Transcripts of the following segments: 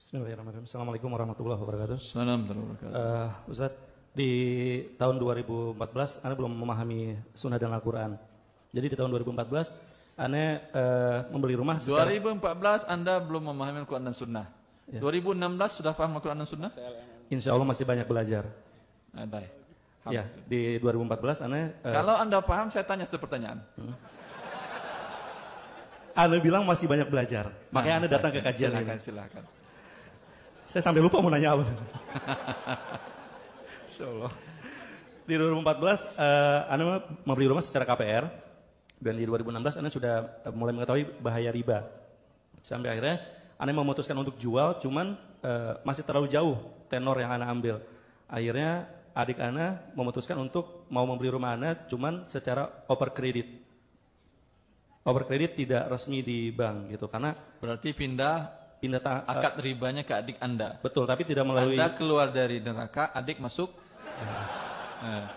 Bismillahirrahmanirrahim. Assalamualaikum warahmatullahi wabarakatuh. Assalamualaikum warahmatullahi wabarakatuh. Uh, Ustaz, di tahun 2014 Anda belum memahami sunnah dan Al-Quran. Jadi di tahun 2014 Anda uh, membeli rumah. Secara... 2014 Anda belum memahami Al-Quran dan sunnah. Ya. 2016 sudah paham Al-Quran dan sunnah? Insya Allah masih banyak belajar. Ada. Ah, ya, di 2014 Anda... Uh, Kalau Anda paham, saya tanya satu pertanyaan. Hmm? Anda bilang masih banyak belajar. Makanya nah, Anda datang ke kajian silakan, ini. silakan. Saya sampai lupa mau nanya apa. Insya Allah. Di 2014, uh, Anda membeli rumah secara KPR. Dan di 2016, Anda sudah eh, mulai mengetahui bahaya riba. Sampai akhirnya, Anda memutuskan untuk jual, cuman uh, masih terlalu jauh tenor yang Anda ambil. Akhirnya, adik Anda memutuskan untuk mau membeli rumah Anda, cuman secara over kredit over kredit tidak resmi di bank gitu karena berarti pindah pindah eh, akad ribanya ke adik Anda. Betul, tapi tidak melalui Anda keluar dari neraka, adik masuk. Nah.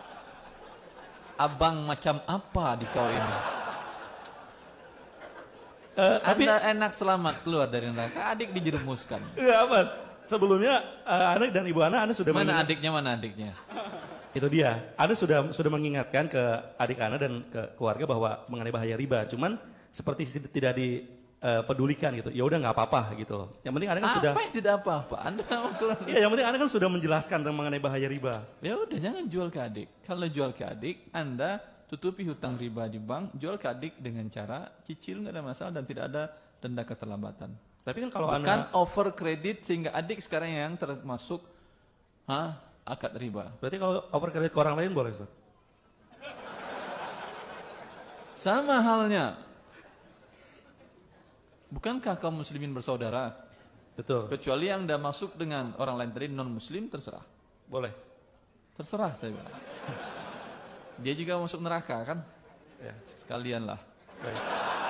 Abang macam apa di kau ini? Uh, tapi, anda enak selamat keluar dari neraka, adik dijerumuskan. ya Abang. Sebelumnya uh, anak dan ibu anak Anda sudah Mana mengingat... adiknya, mana adiknya? Itu dia. Anda sudah sudah mengingatkan ke adik Anda dan ke keluarga bahwa mengenai bahaya riba. Cuman seperti tidak di uh, pedulikan gitu. Ya udah nggak apa-apa gitu Yang penting Anda kan apa sudah Apa tidak apa-apa? Anda Iya, yang penting Anda kan sudah menjelaskan tentang mengenai bahaya riba. Ya udah jangan jual ke adik. Kalau jual ke adik, Anda tutupi hutang riba di bank, jual ke adik dengan cara cicil nggak ada masalah dan tidak ada denda keterlambatan. Tapi kan kalau Bukan Anda over kredit sehingga adik sekarang yang termasuk ha, akad riba. Berarti kalau over kredit ke orang lain boleh, Ustaz? Sama halnya, Bukankah kaum muslimin bersaudara? Betul. Kecuali yang Anda masuk dengan orang lain tadi non muslim terserah. Boleh. Terserah saya bilang. Dia juga masuk neraka kan? Ya. Sekalian Baik.